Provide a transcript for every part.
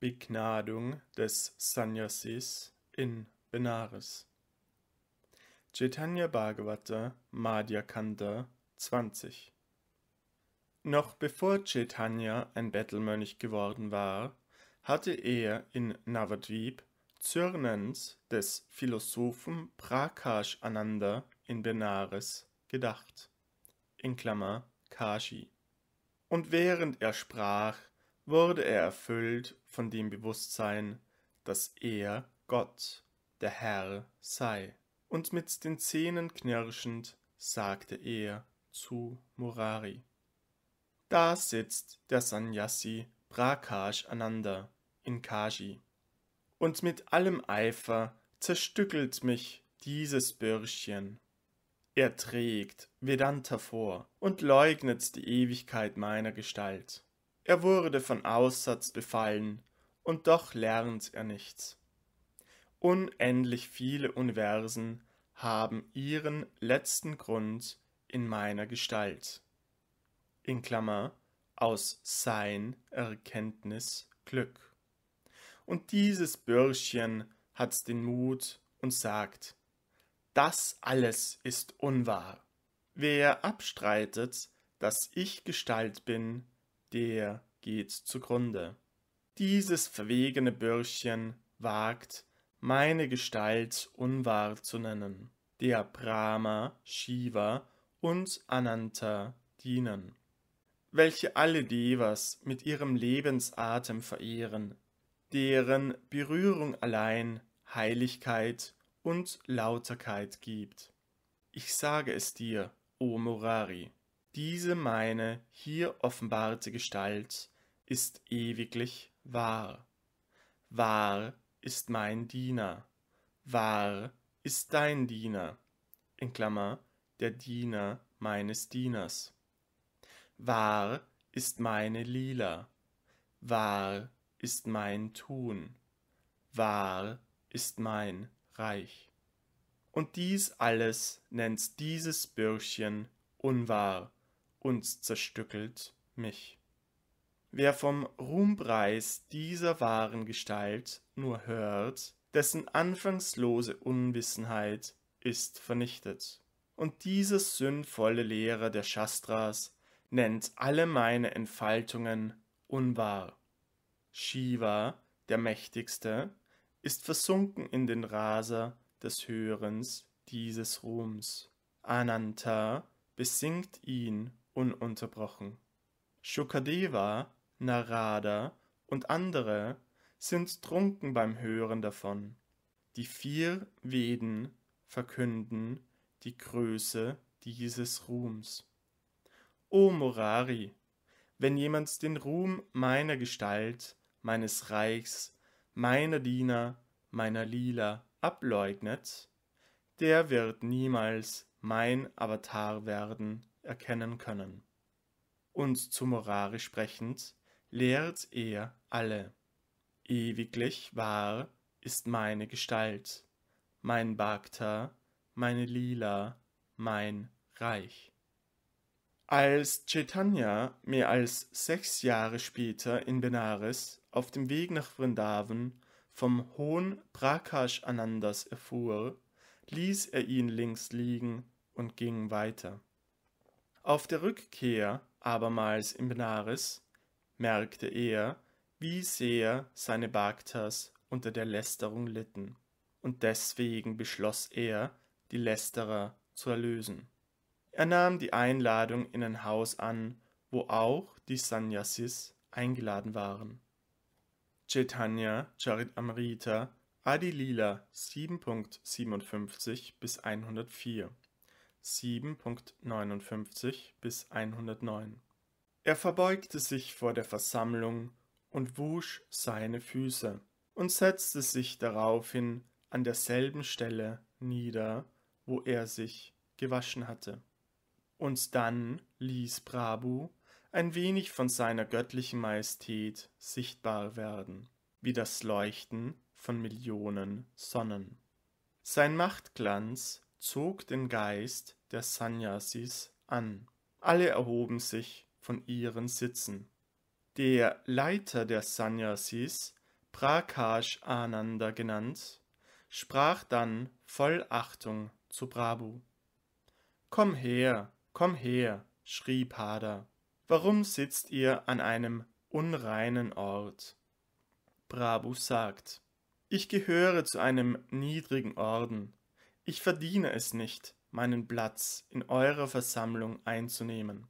Begnadung des Sannyasis in Benares. Chaitanya Bhagavata Madhya Kanda 20 Noch bevor Chaitanya ein Bettelmönch geworden war, hatte er in Navadvip Zürnens des Philosophen Prakash Ananda in Benares gedacht. In Klammer Kashi. Und während er sprach, wurde er erfüllt von dem Bewusstsein, dass er Gott, der Herr, sei. Und mit den Zähnen knirschend sagte er zu Murari. Da sitzt der Sanyasi Prakash Ananda in Kaji. Und mit allem Eifer zerstückelt mich dieses Bürschchen. Er trägt Vedanta vor und leugnet die Ewigkeit meiner Gestalt. Er wurde von Aussatz befallen, und doch lernt er nichts. Unendlich viele Universen haben ihren letzten Grund in meiner Gestalt. In Klammer aus Sein, Erkenntnis, Glück. Und dieses Bürschchen hat den Mut und sagt, das alles ist unwahr. Wer abstreitet, dass ich Gestalt bin, der geht zugrunde. Dieses verwegene Bürschchen wagt, meine Gestalt unwahr zu nennen, der Brahma, Shiva und Ananta dienen, welche alle Devas mit ihrem Lebensatem verehren, deren Berührung allein Heiligkeit und Lauterkeit gibt. Ich sage es dir, o Murari. Diese meine hier offenbarte Gestalt ist ewiglich wahr. Wahr ist mein Diener. Wahr ist dein Diener. In Klammer, der Diener meines Dieners. Wahr ist meine Lila. Wahr ist mein Tun. Wahr ist mein Reich. Und dies alles nennt dieses Bürschchen unwahr und zerstückelt mich. Wer vom Ruhmpreis dieser wahren Gestalt nur hört, dessen anfangslose Unwissenheit ist vernichtet. Und dieser sinnvolle Lehrer der Shastras nennt alle meine Entfaltungen unwahr. Shiva, der Mächtigste, ist versunken in den Raser des Hörens dieses Ruhms. Ananta besingt ihn ununterbrochen. Shukadeva, Narada und andere sind trunken beim Hören davon. Die vier Veden verkünden die Größe dieses Ruhms. O Morari, wenn jemand den Ruhm meiner Gestalt, meines Reichs, meiner Diener, meiner Lila ableugnet, der wird niemals mein Avatar werden erkennen können. Und zu Morari sprechend, lehrt er alle. Ewiglich wahr ist meine Gestalt, mein Bhakta, meine Lila, mein Reich. Als Chaitanya mehr als sechs Jahre später in Benares auf dem Weg nach Vrindavan vom hohen Prakash Anandas erfuhr, ließ er ihn links liegen und ging weiter. Auf der Rückkehr abermals in Benares merkte er, wie sehr seine Bhaktas unter der Lästerung litten, und deswegen beschloss er, die Lästerer zu erlösen. Er nahm die Einladung in ein Haus an, wo auch die Sannyasis eingeladen waren. Chaitanya Charitamrita Adilila 7.57 bis 104 7.59 bis 109. Er verbeugte sich vor der Versammlung und wusch seine Füße und setzte sich daraufhin an derselben Stelle nieder, wo er sich gewaschen hatte. Und dann ließ Prabhu ein wenig von seiner göttlichen Majestät sichtbar werden, wie das Leuchten von Millionen Sonnen. Sein Machtglanz zog den Geist der Sannyasis an. Alle erhoben sich von ihren Sitzen. Der Leiter der Sannyasis, Prakash Ananda genannt, sprach dann voll Achtung zu Prabhu. Komm her, komm her, schrie Pada. Warum sitzt ihr an einem unreinen Ort? Prabhu sagt, ich gehöre zu einem niedrigen Orden. Ich verdiene es nicht, meinen Platz in eurer Versammlung einzunehmen.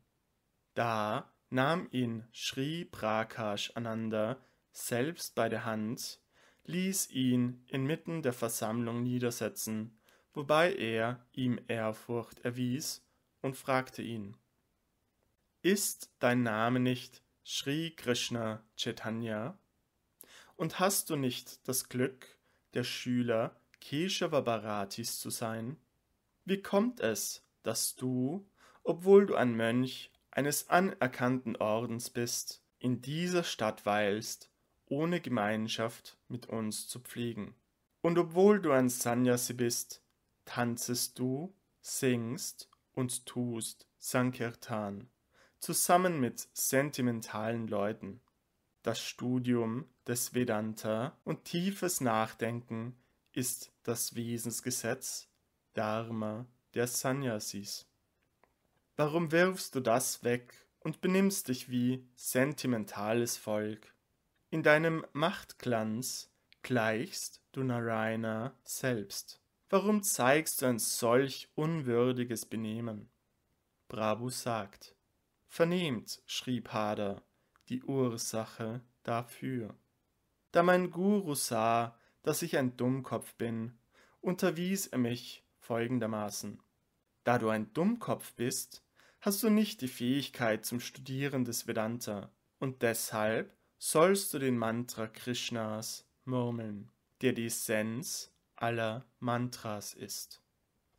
Da nahm ihn Sri Prakash Ananda selbst bei der Hand, ließ ihn inmitten der Versammlung niedersetzen, wobei er ihm Ehrfurcht erwies und fragte ihn, Ist dein Name nicht Sri Krishna Chaitanya? Und hast du nicht das Glück, der Schüler Keshavabharatis zu sein? Wie kommt es, dass du, obwohl du ein Mönch eines anerkannten Ordens bist, in dieser Stadt weilst, ohne Gemeinschaft mit uns zu pflegen? Und obwohl du ein Sannyasi bist, tanzest du, singst und tust Sankirtan, zusammen mit sentimentalen Leuten. Das Studium des Vedanta und tiefes Nachdenken ist das Wesensgesetz Dharma der Sannyasis. Warum wirfst du das weg und benimmst dich wie sentimentales Volk? In deinem Machtglanz gleichst du Narayana selbst. Warum zeigst du ein solch unwürdiges Benehmen? Brabo sagt, vernehmt, schrieb Hader, die Ursache dafür. Da mein Guru sah, dass ich ein Dummkopf bin, unterwies er mich folgendermaßen. Da du ein Dummkopf bist, hast du nicht die Fähigkeit zum Studieren des Vedanta und deshalb sollst du den Mantra Krishnas murmeln, der die Essenz aller Mantras ist.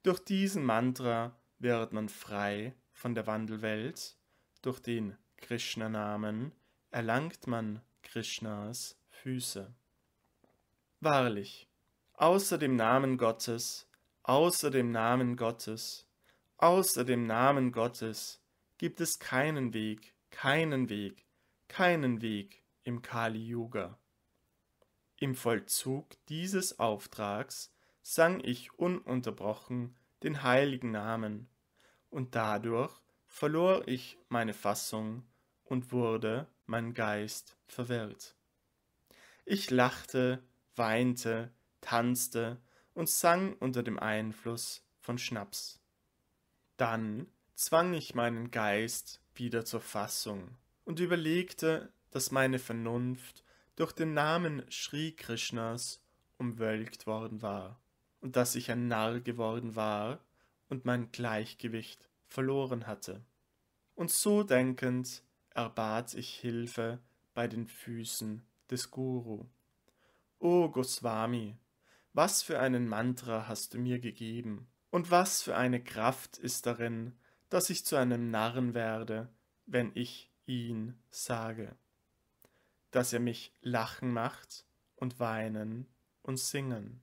Durch diesen Mantra wird man frei von der Wandelwelt, durch den Krishna-Namen erlangt man Krishnas Füße. Wahrlich, außer dem Namen Gottes, außer dem Namen Gottes, außer dem Namen Gottes gibt es keinen Weg, keinen Weg, keinen Weg im Kali Yuga. Im Vollzug dieses Auftrags sang ich ununterbrochen den heiligen Namen, und dadurch verlor ich meine Fassung und wurde mein Geist verwirrt. Ich lachte weinte, tanzte und sang unter dem Einfluss von Schnaps. Dann zwang ich meinen Geist wieder zur Fassung und überlegte, dass meine Vernunft durch den Namen Sri Krishnas umwölkt worden war und dass ich ein Narr geworden war und mein Gleichgewicht verloren hatte. Und so denkend erbat ich Hilfe bei den Füßen des Guru. O Goswami, was für einen Mantra hast du mir gegeben, und was für eine Kraft ist darin, dass ich zu einem Narren werde, wenn ich ihn sage, dass er mich lachen macht und weinen und singen.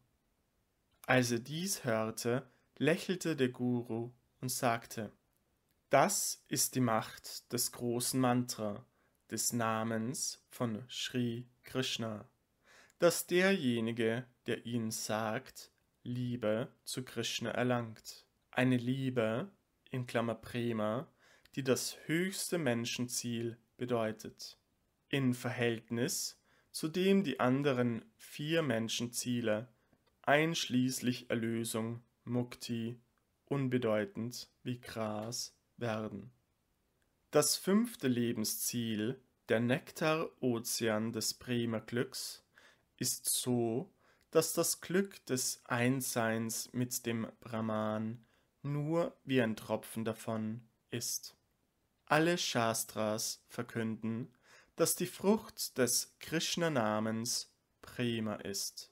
Als er dies hörte, lächelte der Guru und sagte, das ist die Macht des großen Mantra, des Namens von Sri Krishna dass derjenige, der ihnen sagt, Liebe zu Krishna erlangt. Eine Liebe, in Klammer Prema, die das höchste Menschenziel bedeutet. In Verhältnis zu dem die anderen vier Menschenziele, einschließlich Erlösung, Mukti, unbedeutend wie Gras werden. Das fünfte Lebensziel, der Nektarozean des prema Glücks, ist so, dass das Glück des Einsseins mit dem Brahman nur wie ein Tropfen davon ist. Alle Shastras verkünden, dass die Frucht des Krishna-Namens Prema ist.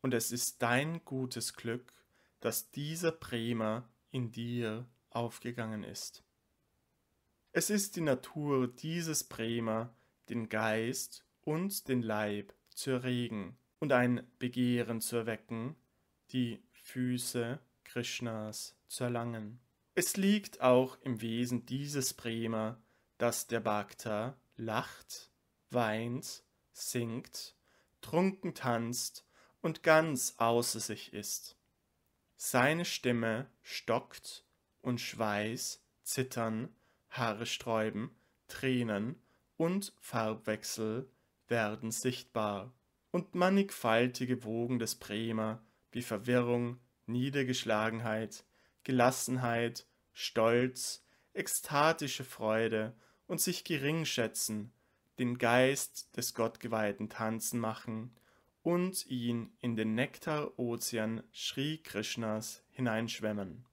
Und es ist dein gutes Glück, dass dieser Prema in dir aufgegangen ist. Es ist die Natur dieses Prema, den Geist und den Leib zu erregen und ein Begehren zu erwecken, die Füße Krishnas zu erlangen. Es liegt auch im Wesen dieses Prema, dass der Bhakta lacht, weint, singt, trunken tanzt und ganz außer sich ist. Seine Stimme stockt und Schweiß, Zittern, Haare sträuben, Tränen und Farbwechsel werden sichtbar, und mannigfaltige Wogen des Prema wie Verwirrung, Niedergeschlagenheit, Gelassenheit, Stolz, ekstatische Freude und sich geringschätzen, den Geist des Gottgeweihten tanzen machen und ihn in den Nektarozean Sri Krishnas hineinschwemmen.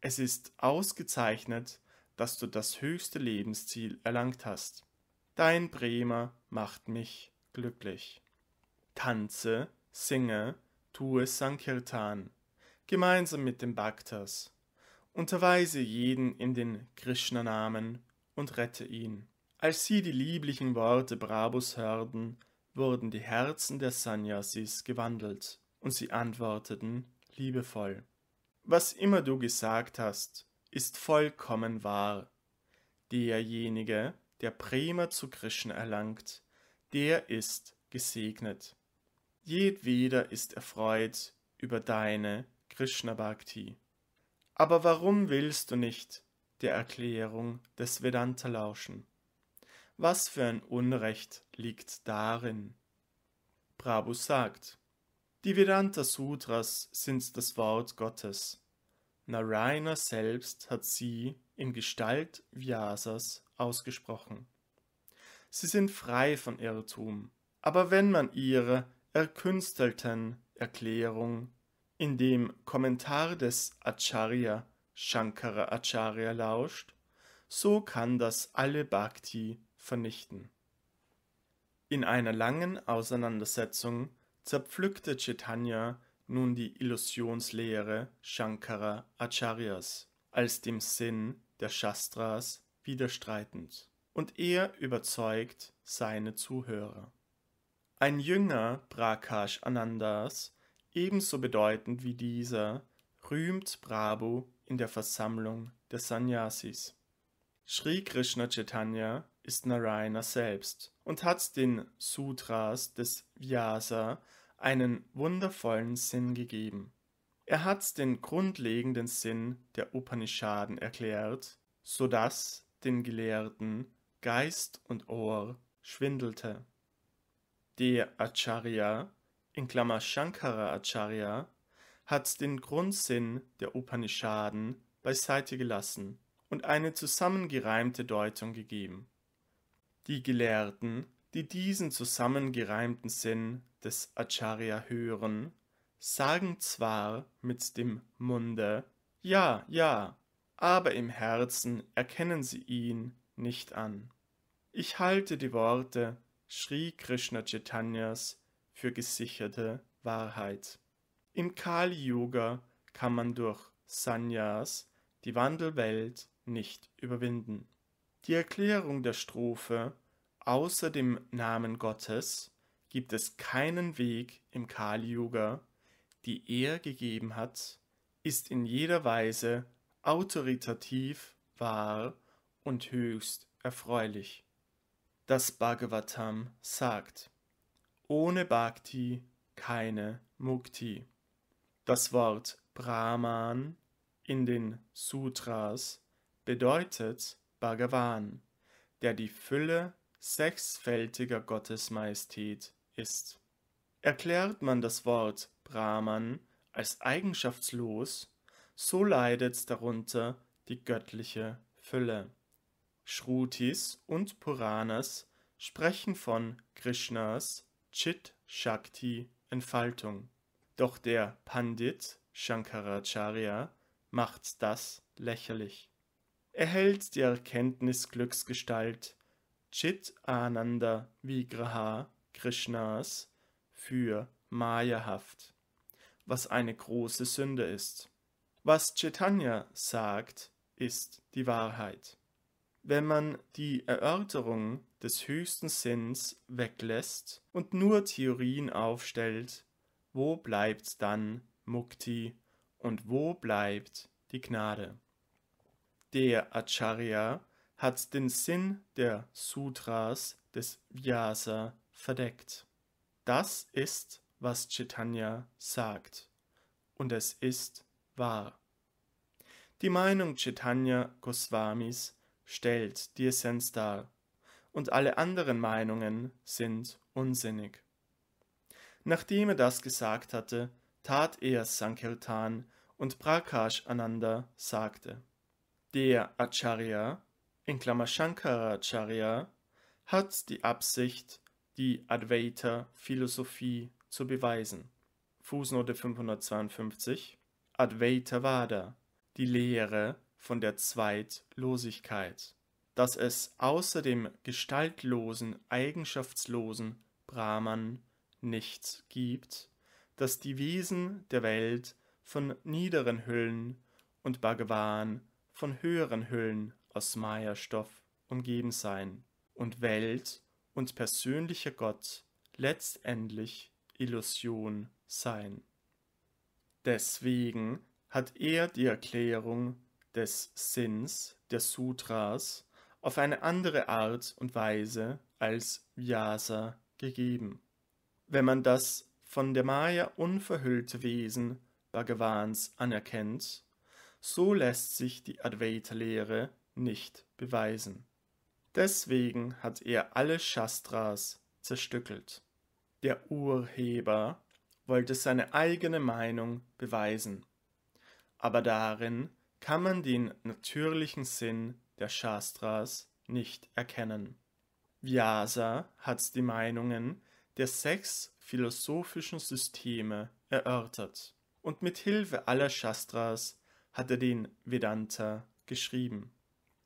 Es ist ausgezeichnet, dass du das höchste Lebensziel erlangt hast. Dein Bremer macht mich glücklich. Tanze, singe, tue Sankirtan, gemeinsam mit den Bhaktas. Unterweise jeden in den Krishna-Namen und rette ihn. Als sie die lieblichen Worte Brabus hörten, wurden die Herzen der Sannyasis gewandelt und sie antworteten liebevoll. Was immer du gesagt hast, ist vollkommen wahr. Derjenige, der Prema zu Krishna erlangt, der ist gesegnet. Jedweder ist erfreut über deine Krishna Bhakti. Aber warum willst du nicht der Erklärung des Vedanta lauschen? Was für ein Unrecht liegt darin? Prabhu sagt, die Vedanta Sutras sind das Wort Gottes. Narayana selbst hat sie in Gestalt Vyasas ausgesprochen sie sind frei von Irrtum. Aber wenn man ihre erkünstelten Erklärung in dem Kommentar des Acharya Shankara Acharya lauscht, so kann das alle Bhakti vernichten. In einer langen Auseinandersetzung zerpflückte Chaitanya nun die Illusionslehre Shankara Acharyas als dem Sinn der Shastras widerstreitend und er überzeugt seine Zuhörer. Ein Jünger Prakash Anandas, ebenso bedeutend wie dieser, rühmt Prabhu in der Versammlung der Sannyasis. Sri Krishna Chaitanya ist Narayana selbst und hat den Sutras des Vyasa einen wundervollen Sinn gegeben. Er hat den grundlegenden Sinn der Upanishaden erklärt, so dass den Gelehrten Geist und Ohr schwindelte. Die Acharya in Klammer Shankara Acharya hat den Grundsinn der Upanishaden beiseite gelassen und eine zusammengereimte Deutung gegeben. Die Gelehrten, die diesen zusammengereimten Sinn des Acharya hören, sagen zwar mit dem Munde Ja, ja, aber im Herzen erkennen sie ihn nicht an. Ich halte die Worte Sri Krishna Chaitanyas für gesicherte Wahrheit. Im Kali Yoga kann man durch Sanyas die Wandelwelt nicht überwinden. Die Erklärung der Strophe Außer dem Namen Gottes gibt es keinen Weg im Kali Yoga, die er gegeben hat, ist in jeder Weise autoritativ wahr und höchst erfreulich. Das Bhagavatam sagt, ohne Bhakti keine Mukti. Das Wort Brahman in den Sutras bedeutet Bhagavan, der die Fülle sechsfältiger Gottesmajestät ist. Erklärt man das Wort Brahman als eigenschaftslos, so leidet darunter die göttliche Fülle. Shrutis und Puranas sprechen von Krishnas Chit-Shakti-Entfaltung. Doch der Pandit Shankaracharya macht das lächerlich. Er hält die Erkenntnis Glücksgestalt Chit Ananda Vigraha Krishnas für mayahaft, was eine große Sünde ist. Was Chaitanya sagt, ist die Wahrheit wenn man die Erörterung des höchsten Sinns weglässt und nur Theorien aufstellt, wo bleibt dann Mukti und wo bleibt die Gnade? Der Acharya hat den Sinn der Sutras des Vyasa verdeckt. Das ist, was Chaitanya sagt. Und es ist wahr. Die Meinung Chaitanya Goswamis stellt die Essenz dar, und alle anderen Meinungen sind unsinnig. Nachdem er das gesagt hatte, tat er Sankirtan und Prakash Ananda sagte, der Acharya, in Klammer Shankaracharya, hat die Absicht, die Advaita-Philosophie zu beweisen. Fußnote 552 Advaita Vada, die Lehre von der Zweitlosigkeit, dass es außer dem gestaltlosen, eigenschaftslosen Brahman nichts gibt, dass die Wesen der Welt von niederen Hüllen und Bhagavan von höheren Hüllen aus Maya-Stoff umgeben seien und Welt und persönlicher Gott letztendlich Illusion sein. Deswegen hat er die Erklärung des Sinns der Sutras auf eine andere Art und Weise als Vyasa gegeben. Wenn man das von der Maya unverhüllte Wesen Bhagavans anerkennt, so lässt sich die Advaita-Lehre nicht beweisen. Deswegen hat er alle Shastras zerstückelt. Der Urheber wollte seine eigene Meinung beweisen, aber darin kann man den natürlichen Sinn der Shastras nicht erkennen. Vyasa hat die Meinungen der sechs philosophischen Systeme erörtert und mit Hilfe aller Shastras hat er den Vedanta geschrieben.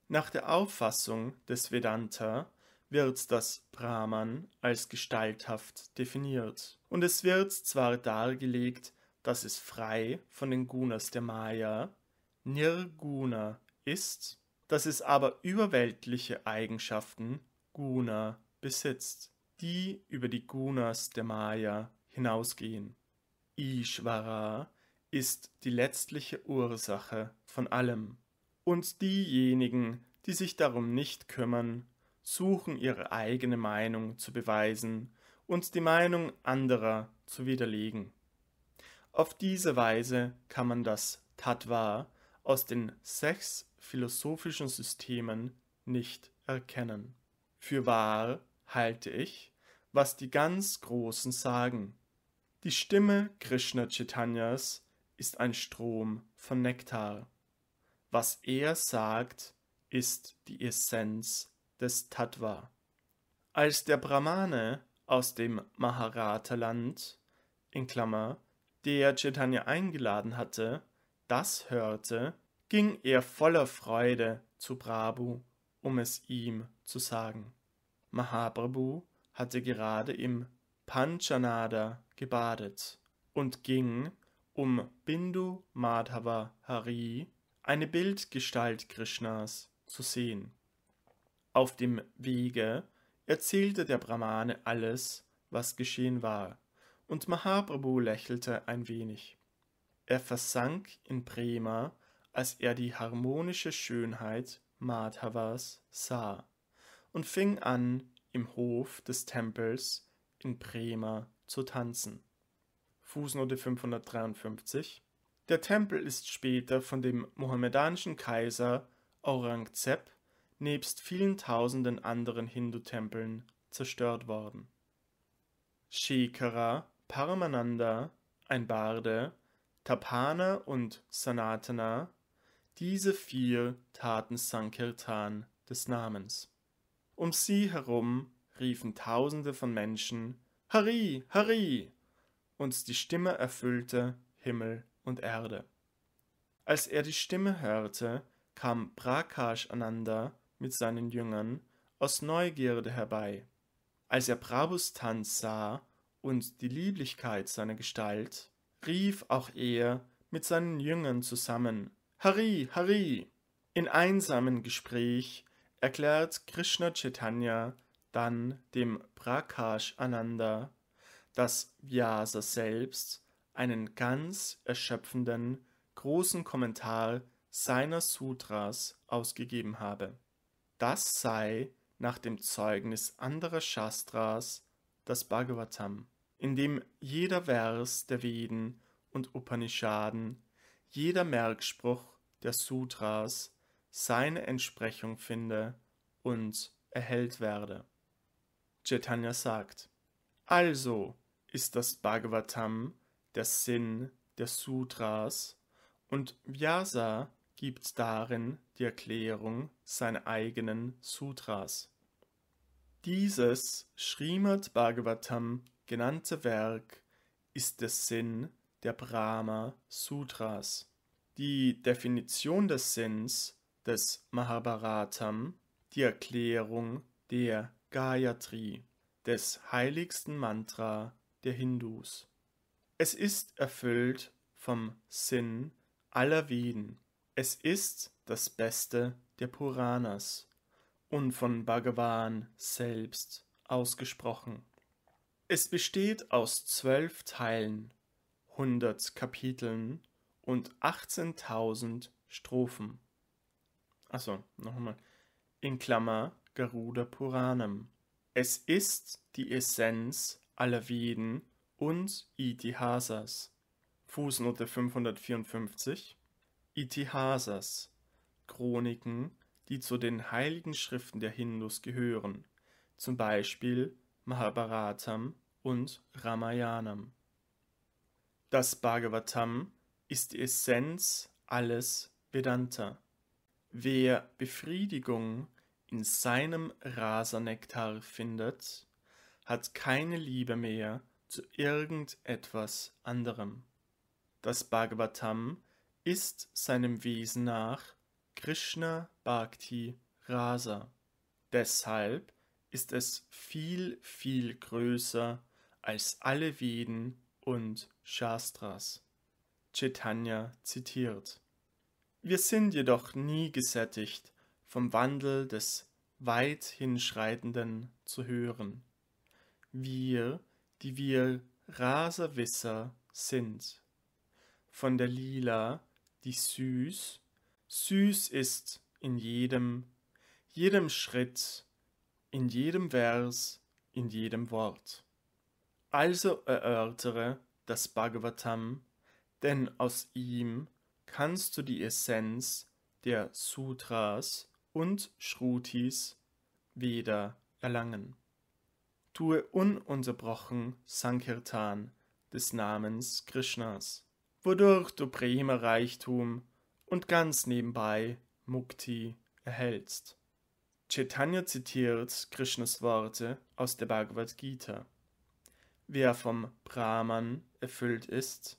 Nach der Auffassung des Vedanta wird das Brahman als gestalthaft definiert und es wird zwar dargelegt, dass es frei von den Gunas der Maya Nirguna ist, dass es aber überweltliche Eigenschaften Guna besitzt, die über die Gunas der Maya hinausgehen. Ishvara ist die letztliche Ursache von allem. Und diejenigen, die sich darum nicht kümmern, suchen ihre eigene Meinung zu beweisen und die Meinung anderer zu widerlegen. Auf diese Weise kann man das Tattva aus den sechs philosophischen Systemen nicht erkennen. Für wahr halte ich, was die ganz Großen sagen. Die Stimme Krishna Chaitanyas ist ein Strom von Nektar. Was er sagt, ist die Essenz des Tattva. Als der Brahmane aus dem Maharata-Land, in Klammer, der Chaitanya eingeladen hatte, das hörte, ging er voller Freude zu Prabhu, um es ihm zu sagen. Mahaprabhu hatte gerade im Panchanada gebadet und ging, um Bindu Madhava Hari, eine Bildgestalt Krishnas, zu sehen. Auf dem Wege erzählte der Brahmane alles, was geschehen war, und Mahaprabhu lächelte ein wenig. Er versank in Prema, als er die harmonische Schönheit Madhavas sah und fing an, im Hof des Tempels in Prema zu tanzen. Fußnote 553 Der Tempel ist später von dem mohammedanischen Kaiser Aurangzeb nebst vielen tausenden anderen Hindu-Tempeln zerstört worden. Shekara Paramananda, ein Barde, Tapana und Sanatana, diese vier taten Sankirtan des Namens. Um sie herum riefen Tausende von Menschen Hari, Hari! und die Stimme erfüllte Himmel und Erde. Als er die Stimme hörte, kam Prakash Ananda mit seinen Jüngern aus Neugierde herbei. Als er Prabhus Tanz sah und die Lieblichkeit seiner Gestalt, rief auch er mit seinen Jüngern zusammen Hari, Hari! In einsamen Gespräch erklärt Krishna Chaitanya dann dem Prakash Ananda, dass Vyasa selbst einen ganz erschöpfenden, großen Kommentar seiner Sutras ausgegeben habe. Das sei nach dem Zeugnis anderer Shastras das Bhagavatam in dem jeder Vers der Veden und Upanishaden, jeder Merkspruch der Sutras seine Entsprechung finde und erhellt werde. Chaitanya sagt, also ist das Bhagavatam der Sinn der Sutras und Vyasa gibt darin die Erklärung seiner eigenen Sutras. Dieses Srimad Bhagavatam genannte Werk ist der Sinn der Brahma Sutras. Die Definition des Sinns des Mahabharatam, die Erklärung der Gayatri, des heiligsten Mantra der Hindus. Es ist erfüllt vom Sinn aller Veden. Es ist das Beste der Puranas und von Bhagavan selbst ausgesprochen. Es besteht aus zwölf Teilen, hundert Kapiteln und 18.000 Strophen. Achso, nochmal. In Klammer Garuda Puranam. Es ist die Essenz aller Veden und Itihasas. Fußnote 554. Itihasas. Chroniken, die zu den heiligen Schriften der Hindus gehören. Zum Beispiel Mahabharatam und Ramayanam. Das Bhagavatam ist die Essenz alles Vedanta. Wer Befriedigung in seinem Rasanektar findet, hat keine Liebe mehr zu irgendetwas anderem. Das Bhagavatam ist seinem Wesen nach Krishna Bhakti Rasa. Deshalb ist es viel, viel größer als alle Veden und Shastras. Chaitanya zitiert. Wir sind jedoch nie gesättigt vom Wandel des weit hinschreitenden zu hören. Wir, die wir Raserwisser sind. Von der Lila, die süß, süß ist in jedem, jedem Schritt in jedem Vers, in jedem Wort. Also erörtere das Bhagavatam, denn aus ihm kannst du die Essenz der Sutras und Shrutis wieder erlangen. Tue ununterbrochen Sankirtan des Namens Krishnas, wodurch du Prema Reichtum und ganz nebenbei Mukti erhältst. Chaitanya zitiert Krishnas Worte aus der Bhagavad Gita. Wer vom Brahman erfüllt ist,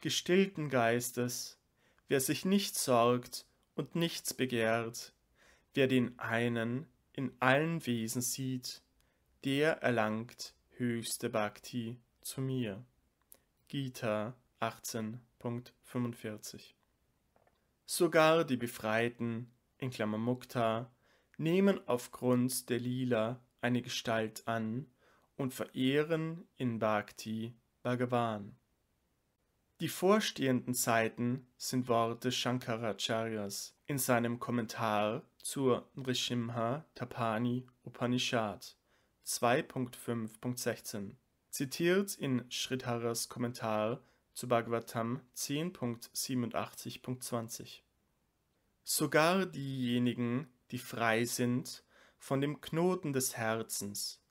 gestillten Geistes, wer sich nicht sorgt und nichts begehrt, wer den einen in allen Wesen sieht, der erlangt höchste Bhakti zu mir. Gita 18.45 Sogar die Befreiten, in Klammer Mukta, nehmen aufgrund der Lila eine Gestalt an und verehren in Bhakti Bhagavan. Die vorstehenden Zeiten sind Worte Shankaracharyas in seinem Kommentar zur Nrishimha Tapani Upanishad 2.5.16, zitiert in Sridharas Kommentar zu Bhagavatam 10.87.20. Sogar diejenigen, die frei sind von dem Knoten des Herzens,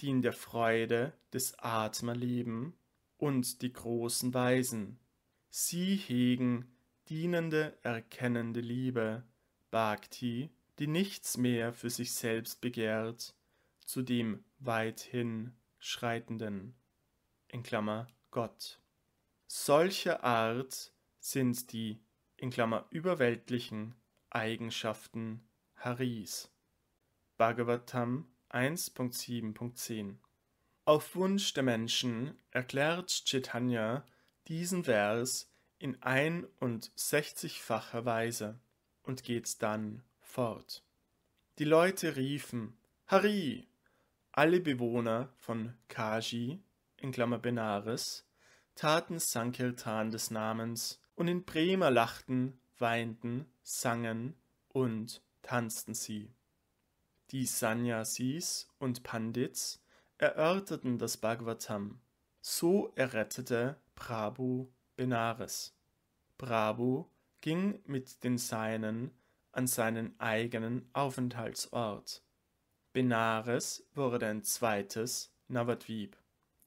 die in der Freude des Atmer leben und die großen Weisen. Sie hegen dienende, erkennende Liebe, Bhakti, die nichts mehr für sich selbst begehrt, zu dem weithin Schreitenden, in Klammer Gott. Solcher Art sind die, in Klammer überweltlichen, Eigenschaften Haris. Bhagavatam 1.7.10 Auf Wunsch der Menschen erklärt Chaitanya diesen Vers in ein- und sechzigfacher Weise und geht dann fort. Die Leute riefen Hari! Alle Bewohner von Kaji, in Klammer Benares, taten Sankirtan des Namens und in Bremer lachten, weinten, sangen und tanzten sie. Die Sannyasis und Pandits erörterten das Bhagavatam. So errettete Prabhu Benares. Prabhu ging mit den Seinen an seinen eigenen Aufenthaltsort. Benares wurde ein zweites Navadvip,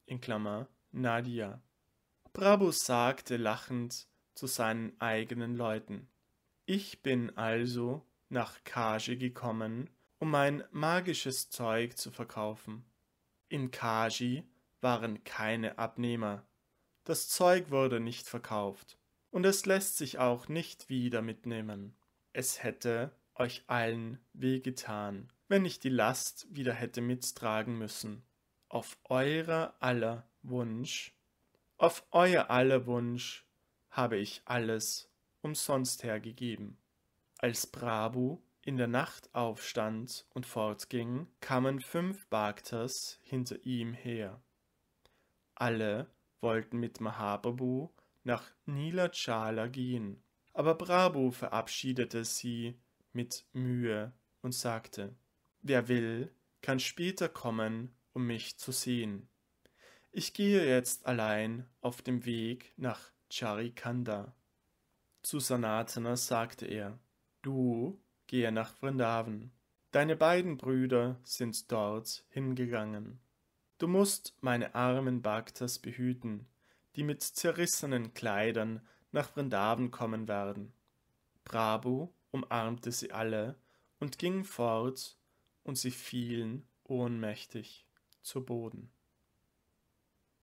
in Klammer Nadia. Prabhu sagte lachend zu seinen eigenen Leuten, ich bin also nach Kage gekommen, um mein magisches Zeug zu verkaufen. In Kaji waren keine Abnehmer. Das Zeug wurde nicht verkauft. Und es lässt sich auch nicht wieder mitnehmen. Es hätte euch allen wehgetan, wenn ich die Last wieder hätte mittragen müssen. Auf eurer aller Wunsch, auf euer aller Wunsch habe ich alles umsonst hergegeben. Als Prabhu in der Nacht aufstand und fortging, kamen fünf Bhaktas hinter ihm her. Alle wollten mit Mahaprabhu nach Nilachala gehen, aber Prabhu verabschiedete sie mit Mühe und sagte, Wer will, kann später kommen, um mich zu sehen. Ich gehe jetzt allein auf dem Weg nach Charikanda. Zu Sanatana sagte er, du gehe nach Vrindavan. Deine beiden Brüder sind dort hingegangen. Du musst meine armen Bhaktas behüten, die mit zerrissenen Kleidern nach Vrindavan kommen werden. Prabhu umarmte sie alle und ging fort, und sie fielen ohnmächtig zu Boden.